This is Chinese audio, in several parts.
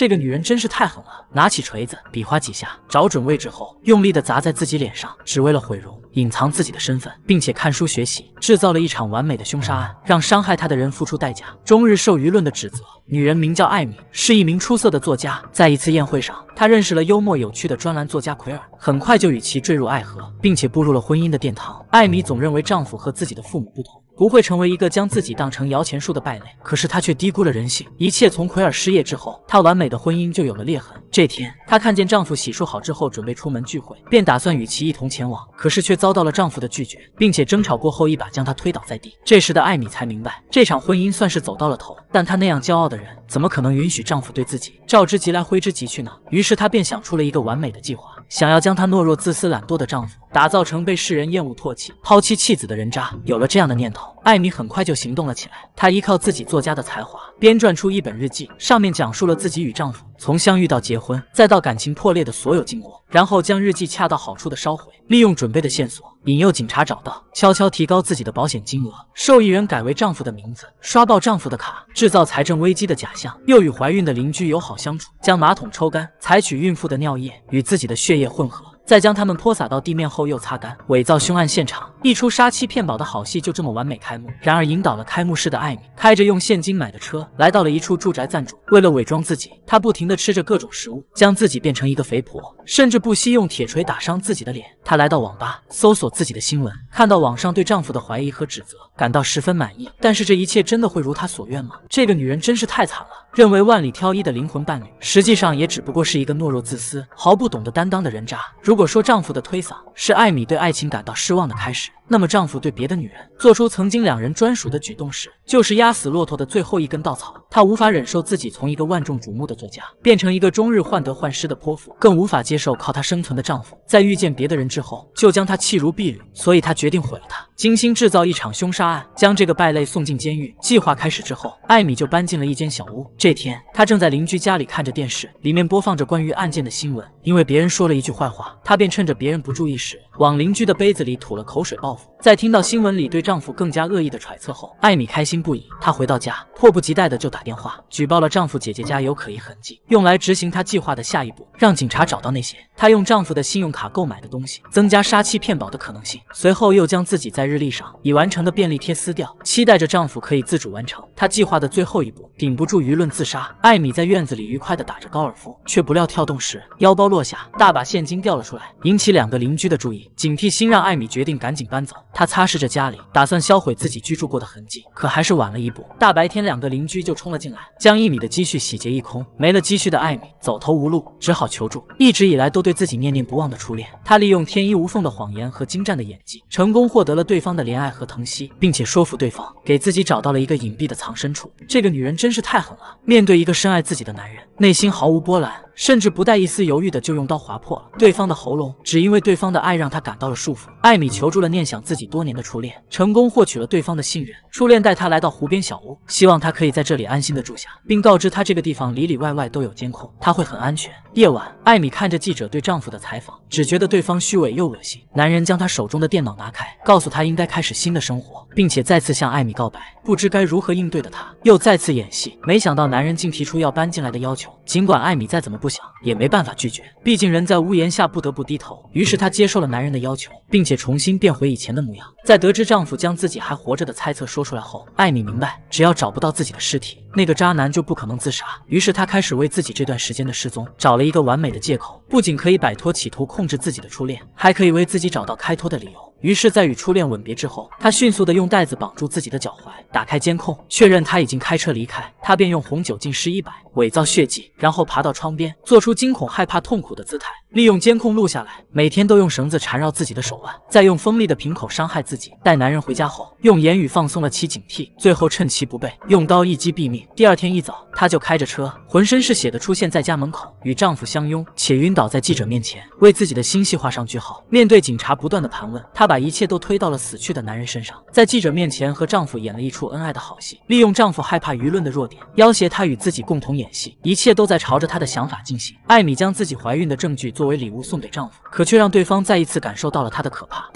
这个女人真是太狠了，拿起锤子比划几下，找准位置后，用力的砸在自己脸上，只为了毁容，隐藏自己的身份，并且看书学习，制造了一场完美的凶杀案，让伤害她的人付出代价。终日受舆论的指责，女人名叫艾米，是一名出色的作家。在一次宴会上，她认识了幽默有趣的专栏作家奎尔，很快就与其坠入爱河，并且步入了婚姻的殿堂。艾米总认为丈夫和自己的父母不同。不会成为一个将自己当成摇钱树的败类，可是他却低估了人性。一切从奎尔失业之后，他完美的婚姻就有了裂痕。这天，她看见丈夫洗漱好之后准备出门聚会，便打算与其一同前往，可是却遭到了丈夫的拒绝，并且争吵过后一把将她推倒在地。这时的艾米才明白，这场婚姻算是走到了头。但她那样骄傲的人，怎么可能允许丈夫对自己召之即来挥之即去呢？于是她便想出了一个完美的计划，想要将她懦弱、自私、懒惰的丈夫打造成被世人厌恶、唾弃、抛弃、弃子的人渣。有了这样的念头。艾米很快就行动了起来。她依靠自己作家的才华，编撰出一本日记，上面讲述了自己与丈夫从相遇到结婚，再到感情破裂的所有经过。然后将日记恰到好处的烧毁，利用准备的线索引诱警察找到，悄悄提高自己的保险金额，受益人改为丈夫的名字，刷爆丈夫的卡，制造财政危机的假象。又与怀孕的邻居友好相处，将马桶抽干，采取孕妇的尿液与自己的血液混合，再将它们泼洒到地面后又擦干，伪造凶案现场。一出杀妻骗保的好戏就这么完美开幕。然而，引导了开幕式的艾米开着用现金买的车来到了一处住宅暂住。为了伪装自己，她不停地吃着各种食物，将自己变成一个肥婆，甚至不惜用铁锤打伤自己的脸。她来到网吧搜索自己的新闻，看到网上对丈夫的怀疑和指责，感到十分满意。但是这一切真的会如她所愿吗？这个女人真是太惨了。认为万里挑一的灵魂伴侣，实际上也只不过是一个懦弱、自私、毫不懂得担当的人渣。如果说丈夫的推搡是艾米对爱情感到失望的开始，那么，丈夫对别的女人做出曾经两人专属的举动时，就是压死骆驼的最后一根稻草。她无法忍受自己从一个万众瞩目的作家变成一个终日患得患失的泼妇，更无法接受靠她生存的丈夫在遇见别的人之后就将她弃如敝履。所以，她决定毁了他。精心制造一场凶杀案，将这个败类送进监狱。计划开始之后，艾米就搬进了一间小屋。这天，她正在邻居家里看着电视，里面播放着关于案件的新闻。因为别人说了一句坏话，她便趁着别人不注意时，往邻居的杯子里吐了口水报复。在听到新闻里对丈夫更加恶意的揣测后，艾米开心不已。她回到家，迫不及待的就打电话举报了丈夫姐姐家有可疑痕迹，用来执行她计划的下一步，让警察找到那些她用丈夫的信用卡购买的东西，增加杀妻骗保的可能性。随后又将自己在日历上已完成的便利贴撕掉，期待着丈夫可以自主完成她计划的最后一步。顶不住舆论自杀，艾米在院子里愉快的打着高尔夫，却不料跳动时腰包落下，大把现金掉了出来，引起两个邻居的注意，警惕心让艾米决定赶紧搬走。他擦拭着家里，打算销毁自己居住过的痕迹，可还是晚了一步。大白天，两个邻居就冲了进来，将一米的积蓄洗劫一空。没了积蓄的艾米走投无路，只好求助一直以来都对自己念念不忘的初恋。他利用天衣无缝的谎言和精湛的演技，成功获得了对方的怜爱和疼惜，并且说服对方给自己找到了一个隐蔽的藏身处。这个女人真是太狠了，面对一个深爱自己的男人，内心毫无波澜。甚至不带一丝犹豫的就用刀划破了对方的喉咙，只因为对方的爱让他感到了束缚。艾米求助了念想自己多年的初恋，成功获取了对方的信任。初恋带她来到湖边小屋，希望她可以在这里安心的住下，并告知她这个地方里里外外都有监控，他会很安全。夜晚，艾米看着记者对丈夫的采访，只觉得对方虚伪又恶心。男人将她手中的电脑拿开，告诉她应该开始新的生活，并且再次向艾米告白。不知该如何应对的她又再次演戏，没想到男人竟提出要搬进来的要求。尽管艾米再怎么，不想也没办法拒绝，毕竟人在屋檐下不得不低头。于是她接受了男人的要求，并且重新变回以前的模样。在得知丈夫将自己还活着的猜测说出来后，艾米明白，只要找不到自己的尸体。那个渣男就不可能自杀，于是他开始为自己这段时间的失踪找了一个完美的借口，不仅可以摆脱企图控制自己的初恋，还可以为自己找到开脱的理由。于是，在与初恋吻别之后，他迅速的用袋子绑住自己的脚踝，打开监控，确认他已经开车离开，他便用红酒浸湿衣摆，伪造血迹，然后爬到窗边，做出惊恐、害怕、痛苦的姿态，利用监控录下来。每天都用绳子缠绕自己的手腕，再用锋利的瓶口伤害自己。带男人回家后，用言语放松了其警惕，最后趁其不备，用刀一击毙命。第二天一早，她就开着车，浑身是血的出现在家门口，与丈夫相拥，且晕倒在记者面前，为自己的心细画上句号。面对警察不断的盘问，她把一切都推到了死去的男人身上，在记者面前和丈夫演了一出恩爱的好戏，利用丈夫害怕舆论的弱点，要挟他与自己共同演戏，一切都在朝着她的想法进行。艾米将自己怀孕的证据作为礼物送给丈夫，可却让对方再一次感受到了她的可怕。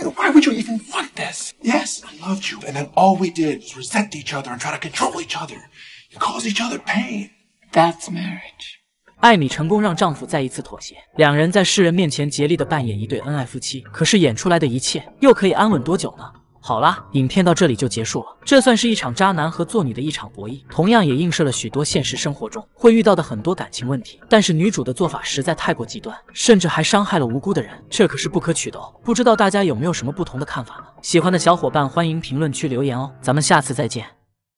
cause each other pain. That's marriage. 艾米成功让丈夫再一次妥协，两人在世人面前竭力的扮演一对恩爱夫妻。可是演出来的一切又可以安稳多久呢？好啦，影片到这里就结束了。这算是一场渣男和做女的一场博弈，同样也映射了许多现实生活中会遇到的很多感情问题。但是女主的做法实在太过极端，甚至还伤害了无辜的人，这可是不可取的。不知道大家有没有什么不同的看法呢？喜欢的小伙伴欢迎评论区留言哦。咱们下次再见。